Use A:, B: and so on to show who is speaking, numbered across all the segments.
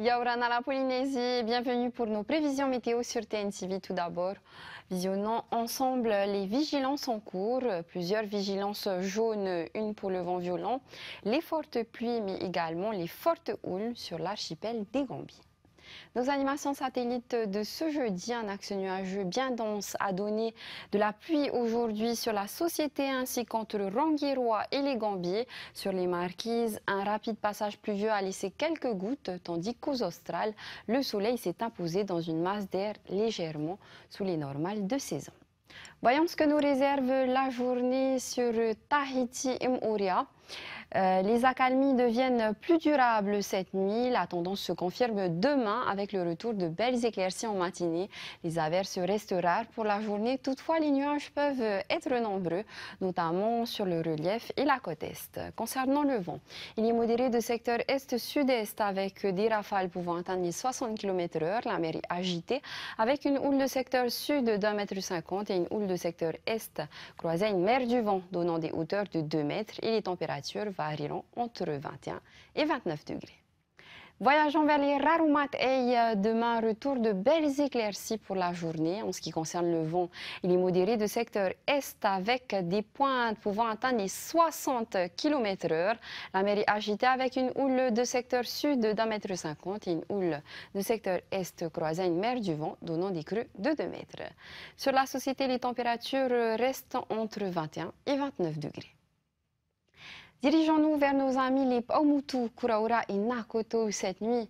A: Yaurana la Polynésie, bienvenue pour nos prévisions météo sur TNTV tout d'abord. Visionnons ensemble les vigilances en cours, plusieurs vigilances jaunes, une pour le vent violent, les fortes pluies mais également les fortes houles sur l'archipel des Gambies. Nos animations satellites de ce jeudi, un axe nuageux bien dense a donné de la pluie aujourd'hui sur la société ainsi qu'entre le Rangiroa et les Gambiers. Sur les Marquises, un rapide passage pluvieux a laissé quelques gouttes, tandis qu'aux Australes, le soleil s'est imposé dans une masse d'air légèrement sous les normales de saison. Voyons ce que nous réserve la journée sur Tahiti et Moria. Euh, les accalmies deviennent plus durables cette nuit. La tendance se confirme demain avec le retour de belles éclaircies en matinée. Les averses restent rares pour la journée. Toutefois, les nuages peuvent être nombreux, notamment sur le relief et la côte est. Concernant le vent, il est modéré de secteur est-sud-est avec des rafales pouvant atteindre 60 km/h. La mer est agitée avec une houle de secteur sud de 1,50 m et une houle de secteur est croisée à une mer du vent donnant des hauteurs de 2 m. et les températures températures varieront entre 21 et 29 degrés. Voyageons vers les Rarumat et demain, retour de belles éclaircies pour la journée. En ce qui concerne le vent, il est modéré de secteur est avec des pointes pouvant atteindre les 60 km h La mer est agitée avec une houle de secteur sud d'un mètre cinquante et une houle de secteur est croisée une mer du vent donnant des creux de 2 mètres. Sur la société, les températures restent entre 21 et 29 degrés. Dirigeons-nous vers nos amis les Omutu, Kuraura et Nakoto cette nuit.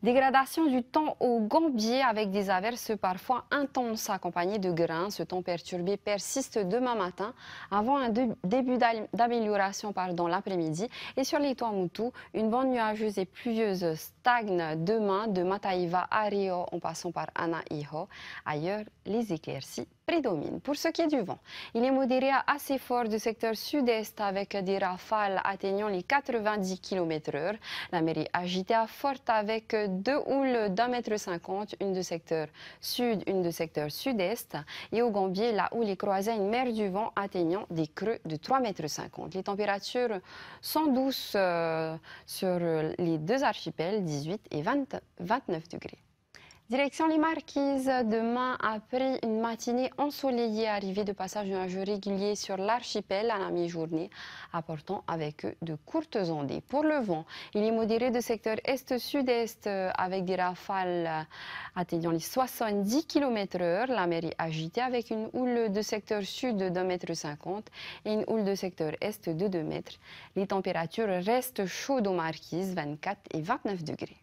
A: Dégradation du temps au Gambier avec des averses parfois intenses accompagnées de grains. Ce temps perturbé persiste demain matin avant un début d'amélioration dans l'après-midi. Et sur les moutou une bande nuageuse et pluvieuse stagne demain de Mataiva à Rio en passant par Iho. Ailleurs, les éclaircies prédomine. Pour ce qui est du vent, il est modéré à assez fort du secteur sud-est avec des rafales atteignant les 90 km/h. La mer est agitée à forte avec deux houles d'un mètre cinquante, une de secteur sud, une de secteur sud-est. Et au Gambier, la houle est croisée à une mer du vent atteignant des creux de 3 mètres cinquante. Les températures sont douces euh, sur les deux archipels, 18 et 20, 29 degrés. Direction les Marquises, demain après une matinée ensoleillée, arrivée de passage d'un jeu régulier sur l'archipel à la mi-journée, apportant avec eux de courtes ondées. Pour le vent, il est modéré de secteur est-sud-est euh, avec des rafales euh, atteignant les 70 km/h. La mer est agitée avec une houle de secteur sud de m m et une houle de secteur est de 2 m. Les températures restent chaudes aux Marquises, 24 et 29 degrés.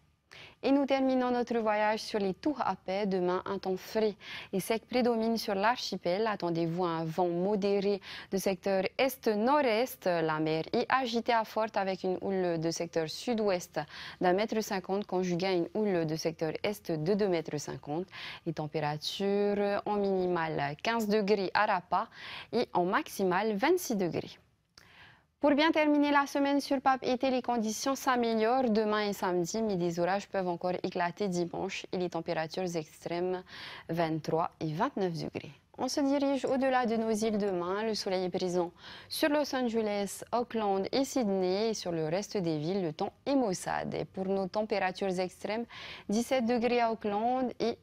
A: Et nous terminons notre voyage sur les tours à paix. Demain, un temps frais et sec prédomine sur l'archipel. Attendez-vous à un vent modéré de secteur est-nord-est. La mer est agitée à forte avec une houle de secteur sud-ouest d'un mètre cinquante conjuguée à une houle de secteur est de 2 mètres cinquante. Les températures en minimale 15 degrés à Rapa et en maximale 26 degrés. Pour bien terminer la semaine sur pape été, les conditions s'améliorent demain et samedi, mais des orages peuvent encore éclater dimanche et les températures extrêmes 23 et 29 degrés. On se dirige au-delà de nos îles demain. Le soleil est présent sur Los Angeles, Auckland et Sydney. Et sur le reste des villes, le temps est maussade. Et pour nos températures extrêmes, 17 degrés à Auckland et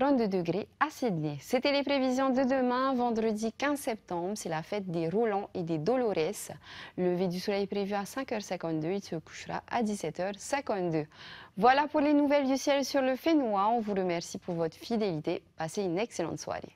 A: 32 degrés à Sydney. C'était les prévisions de demain, vendredi 15 septembre. C'est la fête des Roulants et des Dolores. Levé du soleil prévu à 5h52. Il se couchera à 17h52. Voilà pour les nouvelles du ciel sur le Fénois. On vous remercie pour votre fidélité. Passez une excellente soirée.